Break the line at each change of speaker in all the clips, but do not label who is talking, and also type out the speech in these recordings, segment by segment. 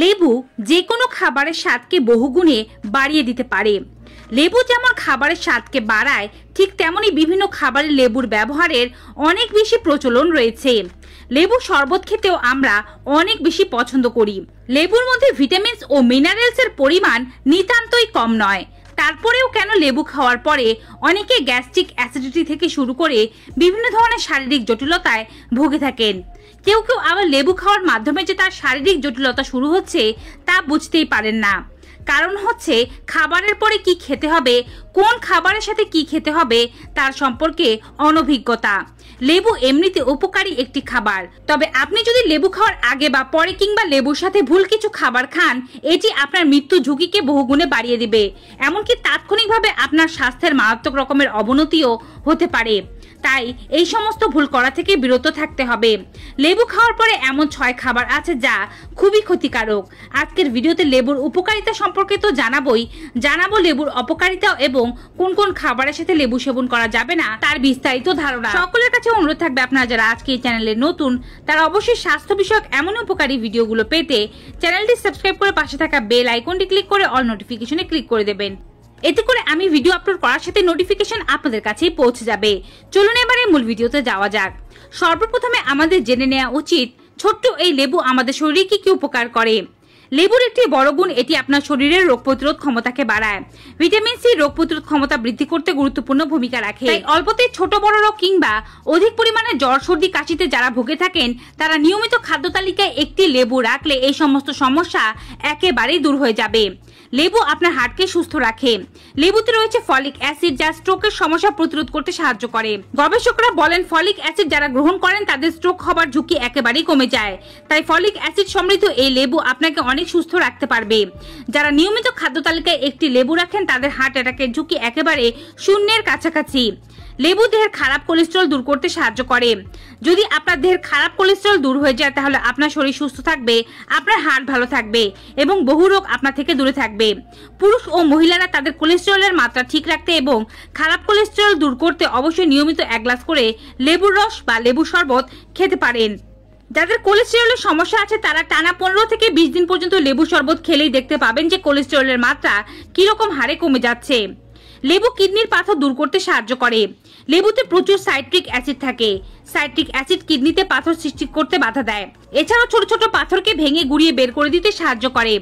লেবু যে কোনো খাবারের স্বাদকে বহুগুণে বাড়িয়ে দিতে পারে লেবু যেমন খাবারের স্বাদকে বাড়ায় ঠিক তেমনই বিভিন্ন খাবারে লেবুর ব্যবহারের অনেক বেশি প্রচলন রয়েছে লেবু শরবত খেতেও আমরা অনেক বেশি পছন্দ করি লেবুর মধ্যে ভিটামিনস ও মিনারেলসের পরিমাণ নিতান্তই কম নয় তারপরেও কেন লেবু খাওয়ার পরে অনেকে গ্যাস্ট্রিক অ্যাসিডিটি থেকে শুরু করে বিভিন্ন ধরনের শারীরিক জটিলতায় ভুগে থাকেন কেউ কেউ আবার লেবু খাওয়ার মাধ্যমে যে তার শারীরিক জটিলতা শুরু হচ্ছে তা বুঝতেই পারেন না কারণ হচ্ছে খাবারের পরে কি খেতে হবে কোন খাবারের সাথে কি খেতে হবে তার সম্পর্কে অনভিজ্ঞতা লেবু এমনিতে উপকারী একটি খাবার তবে আপনি যদি লেবু খাওয়ার আগে বা পরে কিংবা লেবুর সাথে ভুল কিছু খাবার খান এটি আপনার মৃত্যু ঝুঁকিকে বহুগুণে বাড়িয়ে দিবে এমনকি তাৎক্ষণিকভাবে আপনার স্বাস্থ্যের মারাত্মক রকমের অবনতিও হতে পারে তাই এই সমস্ত ভুল করা থেকে বিরত থাকতে হবে লেবু খাওয়ার পরে এমন ছয় খাবার আছে যা খুবই ক্ষতিকারক আজকের ভিডিওতে লেবুর উপকারিতা সম্পর্কে তো জানাবই জানাবো লেবুর অপকারিতা এবং কোন কোন খাবারের সাথে লেবু সেবন করা যাবে না তার বিস্তারিত ধারণা সকলের কাছে অনুরোধ থাকবে আপনারা যারা আজকে এই চ্যানেলে নতুন তারা অবশ্যই স্বাস্থ্য বিষয়ক এমন উপকারী ভিডিওগুলো পেতে চ্যানেলটি সাবস্ক্রাইব করে পাশে থাকা বেল আইকনটি ক্লিক করে অল নোটিফিকেশনে ক্লিক করে দেবেন এতে করে আমি ভিডিও আপলোড করার সাথে নোটিফিকেশন আপনাদের কাছেই পৌঁছে যাবে চলুন এবারে মূল ভিডিওতে যাওয়া যাক সর্বপ্রথমে আমাদের জেনে নেওয়া উচিত ছোট্ট এই লেবু আমাদের শরীরে কি কি উপকার করে লেবুর একটি বড় গুণ এটি আপনার শরীরের রোগ প্রতিরোধ ক্ষমতাকে বাড়ায় ভিটামিন সি রোগ প্রতিরোধ ক্ষমতা বৃদ্ধি করতে গুরুত্বপূর্ণ ভূমিকা রাখে অল্পতে ছোট বড় রোগ কিংবা অধিক পরিমাণে জ্বর সর্দি কাশিতে যারা ভুগে থাকেন তারা নিয়মিত খাদ্য তালিকায় একটি লেবু রাখলে এই সমস্ত সমস্যা একেবারেই দূর হয়ে যাবে লেবু আপনার হার্টকে সুস্থ রাখে লেবুতে রয়েছে ফলিক অ্যাসিড যা স্ট্রোকের সমস্যা প্রতিরোধ করতে সাহায্য করে গবেষকরা বলেন ফলিক অ্যাসিড যারা গ্রহণ করেন তাদের স্ট্রোক হবার ঝুঁকি একেবারেই কমে যায় তাই ফলিক অ্যাসিড সমৃদ্ধ এই লেবু আপনাকে অনেক শরীর সুস্থ রাখতে পারবে যারা নিয়মিত খাদ্য তালিকায় একটি লেবু রাখেন তাদের হার্ট অ্যাটাকের ঝুঁকি একেবারে শূন্যের কাছাকাছি লেবু দেহের খারাপ কোলেস্ট্রল দূর করতে সাহায্য করে যদি আপনার দেহের খারাপ কোলেস্ট্রল দূর হয়ে যায় তাহলে আপনার শরীর সুস্থ থাকবে আপনার হাড় ভালো থাকবে এবং বহু রোগ আপনার থেকে দূরে থাকবে পুরুষ ও মহিলারা তাদের কোলেস্ট্রলের মাত্রা ঠিক রাখতে এবং খারাপ কোলেস্ট্রল দূর করতে অবশ্যই নিয়মিত এক গ্লাস করে লেবুর রস বা লেবু শরবত খেতে পারেন যাদের কোলেস্টেরলের সমস্যা আছে তারা টানা পনেরো থেকে বিশ দিন পর্যন্ত লেবু শরবত খেলেই দেখতে পাবেন যে কোলেস্টেরলের মাত্রা কিরকম হারে কমে যাচ্ছে লেবু কিডনির পাথর দূর করতে সাহায্য করে লেবুতে প্রচুর সাইট্রিক অ্যাসিড থাকে সাইট্রিক অ্যাসিড কিডনিতে পাথর সৃষ্টি করতে বাধা দেয় এছাড়াও ছোট ছোট পাথরকে ভেঙে গুড়িয়ে বের করে দিতে সাহায্য করে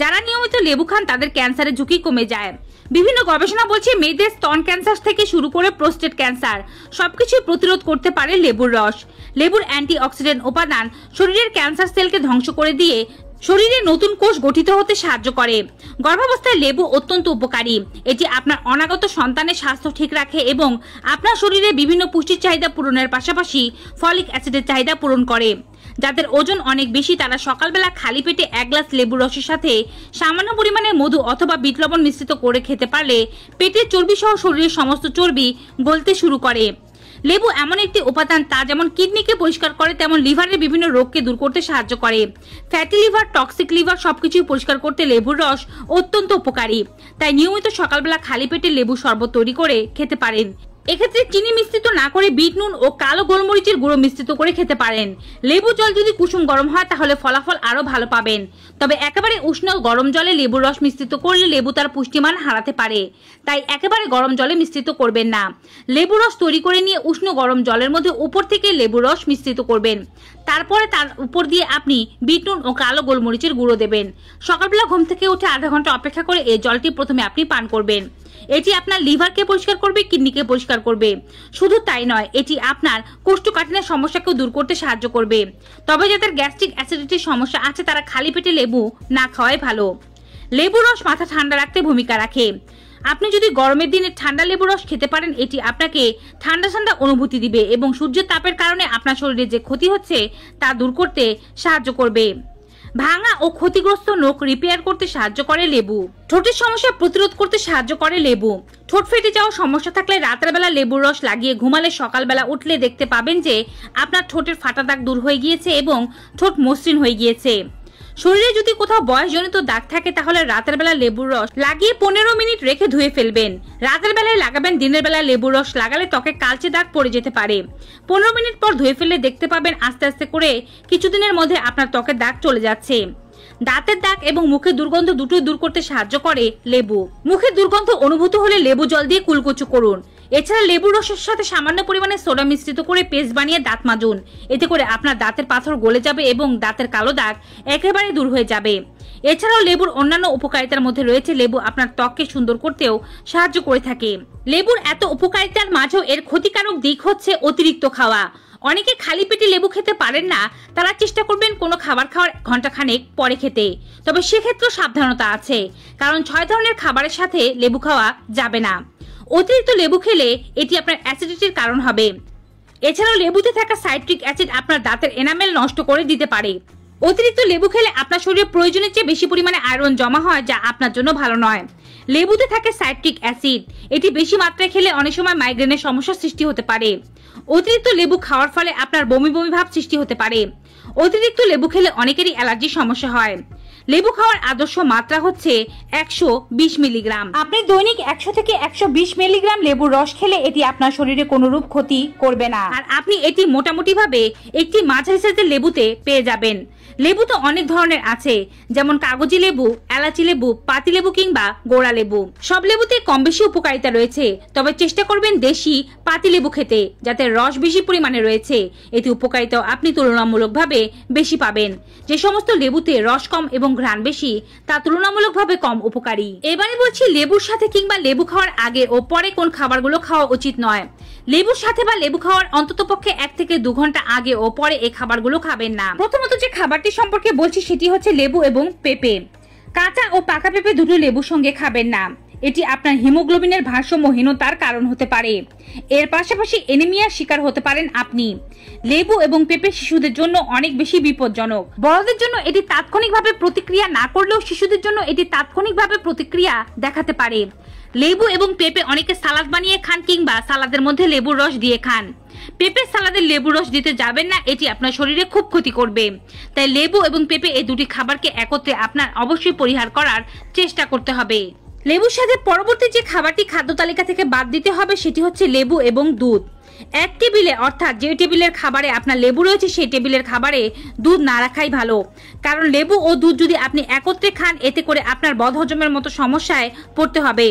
যারা নিয়মিত লেবু খান তাদের ক্যান্সারের ঝুঁকি কমে যায় বিভিন্ন গবেষণা বলছে মেয়েদের স্তন ক্যান্সার থেকে শুরু করে প্রোস্টেট ক্যান্সার সবকিছুই প্রতিরোধ করতে পারে লেবুর রস লেবুর অক্সিডেন্ট উপাদান শরীরের ক্যান্সার সেলকে ধ্বংস করে দিয়ে শরীরে নতুন কোষ গঠিত হতে সাহায্য করে গর্ভাবস্থায় লেবু অত্যন্ত উপকারী এটি আপনার অনাগত সন্তানের স্বাস্থ্য ঠিক রাখে এবং আপনার শরীরে বিভিন্ন পুষ্টির চাহিদা পূরণের পাশাপাশি ফলিক অ্যাসিডের চাহিদা পূরণ করে যাদের ওজন অনেক বেশি তারা সকালবেলা খালি পেটে এক গ্লাস লেবু রসের সাথে সামান্য পরিমাণে মধু অথবা বিট লবণ মিশ্রিত করে খেতে পারলে পেটের চর্বি সহ শরীরের সমস্ত চর্বি গলতে শুরু করে লেবু এমন একটি উপাদান তা যেমন কিডনিকে পরিষ্কার করে তেমন লিভারের বিভিন্ন রোগকে দূর করতে সাহায্য করে ফ্যাটি লিভার টক্সিক লিভার সবকিছু পরিষ্কার করতে লেবুর রস অত্যন্ত উপকারী তাই নিয়মিত সকালবেলা খালি পেটে লেবু শরবত তৈরি করে খেতে পারেন এক্ষেত্রে চিনি মিশ্রিত না করে বিট নুন ও কালো গোলমরিচের গুঁড়ো মিশ্রিত করে খেতে পারেন লেবু জল যদি কুসুম গরম হয় তাহলে ফলাফল আরও ভালো পাবেন তবে একেবারে উষ্ণ গরম জলে লেবুর রস মিশ্রিত করলে লেবু তার পুষ্টিমান হারাতে পারে তাই একেবারে গরম জলে মিশ্রিত করবেন না লেবু রস তৈরি করে নিয়ে উষ্ণ গরম জলের মধ্যে উপর থেকে লেবু রস মিশ্রিত করবেন তারপরে তার উপর দিয়ে আপনি বিট নুন ও কালো গোলমরিচের গুঁড়ো দেবেন সকালবেলা ঘুম থেকে উঠে আধা ঘন্টা অপেক্ষা করে এই জলটি প্রথমে আপনি পান করবেন এটি আপনার লিভারকে পরিষ্কার করবে কিডনিকে পরিষ্কার করবে শুধু তাই নয় এটি আপনার কোষ্ঠকাঠিনের সমস্যাকেও দূর করতে সাহায্য করবে তবে যাদের গ্যাস্ট্রিক অ্যাসিডিটির সমস্যা আছে তারা খালি পেটে লেবু না খাওয়াই ভালো লেবু রস মাথা ঠান্ডা রাখতে ভূমিকা রাখে আপনি যদি গরমের দিনে ঠান্ডা লেবু রস খেতে পারেন এটি আপনাকে ঠান্ডা ঠান্ডা অনুভূতি দিবে এবং সূর্যের তাপের কারণে আপনার শরীরে যে ক্ষতি হচ্ছে তা দূর করতে সাহায্য করবে ভাঙা ও ক্ষতিগ্রস্ত নখ রিপেয়ার করতে সাহায্য করে লেবু ঠোঁটের সমস্যা প্রতিরোধ করতে সাহায্য করে লেবু ঠোঁট ফেটে যাওয়া সমস্যা থাকলে রাত্রেবেলা লেবুর রস লাগিয়ে ঘুমালে সকালবেলা উঠলে দেখতে পাবেন যে আপনার ঠোঁটের ফাটা দাগ দূর হয়ে গিয়েছে এবং ঠোঁট মসৃণ হয়ে গিয়েছে শরীরে যদি কোথাও বয়সজনিত দাগ থাকে তাহলে রাতের বেলা লেবুর রস লাগিয়ে পনেরো মিনিট রেখে ধুয়ে ফেলবেন রাতের বেলায় লাগাবেন দিনের বেলা লেবুর রস লাগালে ত্বকে কালচে দাগ পড়ে যেতে পারে পনেরো মিনিট পর ধুয়ে ফেললে দেখতে পাবেন আস্তে আস্তে করে কিছুদিনের মধ্যে আপনার ত্বকের দাগ চলে যাচ্ছে দাঁতের দাগ এবং মুখে দুর্গন্ধ দুটোই দূর করতে সাহায্য করে লেবু মুখে দুর্গন্ধ অনুভূত হলে লেবু জল দিয়ে কুলকুচু করুন এছাড়া লেবুর রসের সাথে সামান্য পরিমাণে সোডা মিশ্রিত করে পেস্ট বানিয়ে দাঁত মাজুন এতে করে আপনার দাঁতের পাথর গলে যাবে এবং দাঁতের কালো দাগ একেবারে দূর হয়ে যাবে এছাড়াও লেবুর অন্যান্য উপকারিতার মধ্যে রয়েছে লেবু আপনার ত্বককে সুন্দর করতেও সাহায্য করে থাকে লেবুর এত উপকারিতার মাঝেও এর ক্ষতিকারক দিক হচ্ছে অতিরিক্ত খাওয়া অনেকে খালি পেটে লেবু খেতে পারেন না তারা চেষ্টা করবেন কোনো খাবার খাওয়ার ঘন্টাখানেক পরে খেতে তবে সেক্ষেত্রেও সাবধানতা আছে কারণ ছয় ধরনের খাবারের সাথে লেবু খাওয়া যাবে না অতিরিক্ত লেবু খেলে এটি আপনার অ্যাসিডিটির কারণ হবে এছাড়াও লেবুতে থাকা সাইট্রিক অ্যাসিড আপনার দাঁতের এনামেল নষ্ট করে দিতে পারে অতিরিক্ত লেবু খেলে আপনার শরীরে প্রয়োজনের চেয়ে বেশি পরিমাণে আয়রন জমা হয় যা আপনার জন্য ভালো নয় লেবুতে থাকে সাইট্রিক অ্যাসিড এটি বেশি মাত্রায় খেলে অনেক সময় মাইগ্রেনের সমস্যা সৃষ্টি হতে পারে অতিরিক্ত লেবু খাওয়ার ফলে আপনার বমি বমি ভাব সৃষ্টি হতে পারে অতিরিক্ত লেবু খেলে অনেকেরই অ্যালার্জির সমস্যা হয় লেবু খাওয়ার আদর্শ মাত্রা হচ্ছে একশো মিলিগ্রাম আপনি দৈনিক একশো থেকে একশো মিলিগ্রাম লেবুর রস খেলে এটি আপনার শরীরে কোনো রূপ ক্ষতি করবে না আর আপনি এটি মোটামুটিভাবে একটি মাঝারি সাইজের লেবুতে পেয়ে যাবেন লেবু তো অনেক ধরনের আছে যেমন কাগজি লেবু এলাচি লেবু পাতি লেবু কিংবা গোড়া লেবু সব লেবুতে কম বেশি উপকারিতা রয়েছে তবে চেষ্টা করবেন দেশি পাতি লেবু খেতে যাতে রস বেশি পরিমাণে রয়েছে এতে উপকারিতা আপনি তুলনামূলকভাবে বেশি পাবেন যে সমস্ত লেবুতে রস কম এবং ঘ্রাণ বেশি তা তুলনামূলকভাবে কম উপকারী এবারে বলছি লেবুর সাথে কিংবা লেবু খাওয়ার আগে ও পরে কোন খাবারগুলো খাওয়া উচিত নয় লেবুর সাথে বা লেবু খাওয়ার অন্ততপক্ষে এক থেকে দু ঘন্টা আগে ও পরে এই খাবারগুলো খাবেন না প্রথমত যে খাবার খাবারটি সম্পর্কে বলছি সেটি হচ্ছে লেবু এবং পেঁপে কাঁচা ও পাকা পেঁপে দুটো লেবুর সঙ্গে খাবেন না এটি আপনার হিমোগ্লোবিনের ভারসাম্যহীনতার কারণ হতে পারে এর পাশাপাশি এনিমিয়ার শিকার হতে পারেন আপনি লেবু এবং পেপে শিশুদের জন্য অনেক বেশি বিপজ্জনক বড়দের জন্য এটি তাৎক্ষণিকভাবে প্রতিক্রিয়া না করলেও শিশুদের জন্য এটি তাৎক্ষণিকভাবে প্রতিক্রিয়া দেখাতে পারে লেবু এবং পেঁপে অনেকে সালাদ বানিয়ে খান কিংবা সালাদের মধ্যে লেবুর রস দিয়ে খান পেঁপে সালাদে লেবু রস দিতে যাবেন না এটি আপনার শরীরে খুব ক্ষতি করবে তাই লেবু এবং পেঁপে এই দুটি খাবারকে একত্রে আপনার অবশ্যই পরিহার করার চেষ্টা করতে হবে লেবুর সাথে পরবর্তী যে খাবারটি খাদ্য তালিকা থেকে বাদ দিতে হবে সেটি হচ্ছে লেবু এবং দুধ এক টেবিলে অর্থাৎ যে টেবিলের খাবারে আপনার লেবু রয়েছে সেই টেবিলের খাবারে দুধ না রাখাই ভালো কারণ লেবু ও দুধ যদি আপনি একত্রে খান এতে করে আপনার বদহজমের মতো সমস্যায় পড়তে হবে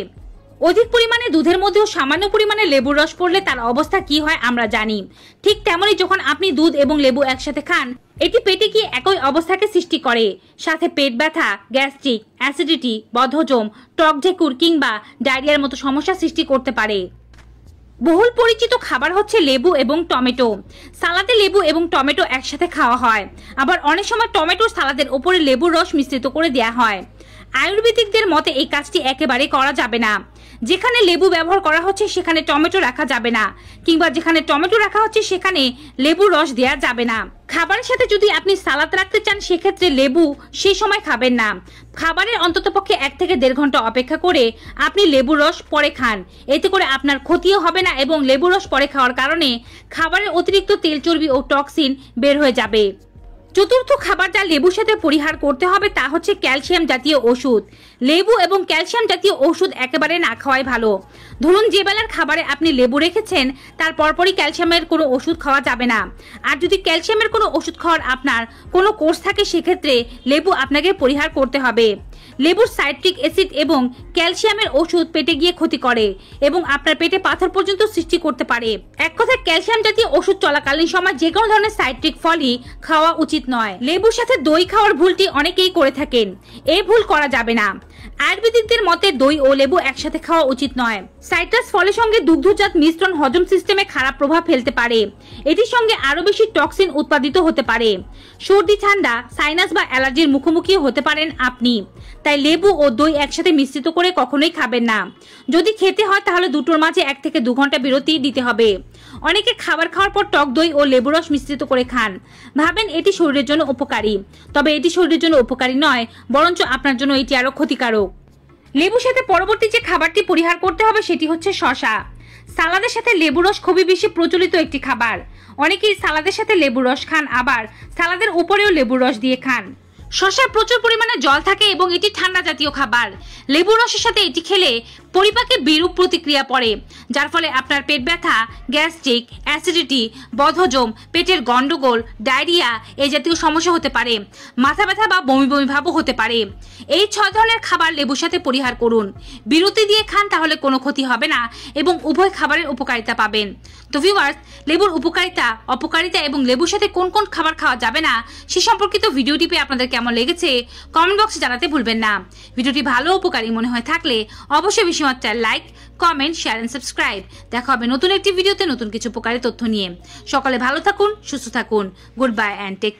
অধিক পরিমাণে দুধের মধ্যেও সামান্য পরিমাণে লেবুর রস পড়লে তার অবস্থা কি হয় আমরা জানি ঠিক তেমনই যখন আপনি দুধ এবং লেবু একসাথে খান এটি পেটে কি একই অবস্থাকে সৃষ্টি করে সাথে পেট ব্যথা গ্যাস্ট্রিক অ্যাসিডিটি বদহজম টক ঢেকুর কিংবা ডায়রিয়ার মতো সমস্যা সৃষ্টি করতে পারে বহুল পরিচিত খাবার হচ্ছে লেবু এবং টমেটো সালাদে লেবু এবং টমেটো একসাথে খাওয়া হয় আবার অনেক সময় টমেটো সালাদের ওপরে লেবুর রস মিশ্রিত করে দেওয়া হয় আয়ুর্বেদিকদের মতে এই কাজটি একেবারে করা যাবে না যেখানে লেবু ব্যবহার করা হচ্ছে সেখানে টমেটো রাখা যাবে না কিংবা যেখানে টমেটো রাখা হচ্ছে সেখানে লেবুর রস দেওয়া যাবে না খাবারের সাথে যদি আপনি সালাদ রাখতে চান সেক্ষেত্রে লেবু সেই সময় খাবেন না খাবারের অন্তত পক্ষে এক থেকে দেড় ঘন্টা অপেক্ষা করে আপনি লেবুর রস পরে খান এতে করে আপনার ক্ষতিও হবে না এবং লেবুর রস পরে খাওয়ার কারণে খাবারের অতিরিক্ত তেল চর্বি ও টক্সিন বের হয়ে যাবে চতুর্থ খাবার যা লেবুর সাথে পরিহার করতে হবে তা হচ্ছে ক্যালসিয়াম জাতীয় ওষুধ লেবু এবং ক্যালসিয়াম জাতীয় ওষুধ একেবারে না খাওয়াই ভালো ধরুন যে বেলার খাবারে আপনি লেবু রেখেছেন তার পরপরই ক্যালসিয়ামের কোনো ওষুধ খাওয়া যাবে না আর যদি ক্যালসিয়ামের কোনো ওষুধ খাওয়ার আপনার কোনো কোর্স থাকে সেক্ষেত্রে লেবু আপনাকে পরিহার করতে হবে লেবুর সাইট্রিক অ্যাসিড এবং ক্যালসিয়ামের ওষুধ পেটে গিয়ে ক্ষতি করে এবং আপনার পেটে পাথর পর্যন্ত সৃষ্টি করতে পারে এক কথায় ক্যালসিয়াম জাতীয় ওষুধ চলাকালীন সময় যে কোনো ধরনের সাইট্রিক ফলই খাওয়া উচিত নয় লেবুর সাথে দই খাওয়ার ভুলটি অনেকেই করে থাকেন এই ভুল করা যাবে না আয়ুর্বেদিকদের মতে দই ও লেবু একসাথে খাওয়া উচিত নয় সাইট্রাস ফলের সঙ্গে দুগ্ধজাত মিশ্রণ হজম সিস্টেমে খারাপ প্রভাব ফেলতে পারে এটির সঙ্গে আরও বেশি টক্সিন উৎপাদিত হতে পারে সর্দি ঠান্ডা সাইনাস বা অ্যালার্জির মুখোমুখি হতে পারেন আপনি তাই লেবু ও দই একসাথে মিশ্রিত করে কখনোই খাবেন না যদি খেতে হয় তাহলে দুটোর মাঝে এক থেকে দু ঘন্টা বিরতি দিতে হবে অনেকে খাবার খাওয়ার পর টক দই ও লেবু রস মিশ্রিত করে খান ভাবেন এটি শরীরের জন্য উপকারী তবে এটি শরীরের জন্য উপকারী নয় বরঞ্চ আপনার জন্য এটি আরও ক্ষতিকারক লেবুর সাথে পরবর্তী যে খাবারটি পরিহার করতে হবে সেটি হচ্ছে শশা সালাদের সাথে লেবু রস খুবই বেশি প্রচলিত একটি খাবার অনেকেই সালাদের সাথে লেবু রস খান আবার সালাদের উপরেও লেবু রস দিয়ে খান শশার প্রচুর পরিমাণে জল থাকে এবং এটি ঠান্ডা জাতীয় খাবার লেবু রসের সাথে এটি খেলে পরিপাকে বিরূপ প্রতিক্রিয়া পড়ে যার ফলে আপনার পেট ব্যথা গ্যাস্ট্রিক অ্যাসিডিটি বধজম পেটের গন্ডগোল ডায়রিয়া এই জাতীয় সমস্যা হতে পারে মাথা ব্যথা বা বমি বমি ভাবও হতে পারে এই ছয় ধরনের খাবার লেবুর সাথে পরিহার করুন বিরতি দিয়ে খান তাহলে কোনো ক্ষতি হবে না এবং উভয় খাবারের উপকারিতা পাবেন তো ভিউয়ার্স লেবুর উপকারিতা অপকারিতা এবং লেবুর সাথে কোন কোন খাবার খাওয়া যাবে না সে সম্পর্কিত ভিডিওটি পেয়ে আপনাদের কেমন লেগেছে কমেন্ট বক্সে জানাতে ভুলবেন না ভিডিওটি ভালো উপকারী মনে হয়ে থাকলে অবশ্যই বেশি মাত্রা like comment share and subscribe দেখা হবে নতুন একটি ভিডিওতে নতুন কিছু উপকারী তথ্য নিয়ে সকালে ভালো থাকুন সুস্থ থাকুন গুড বাই অ্যান্ড টেক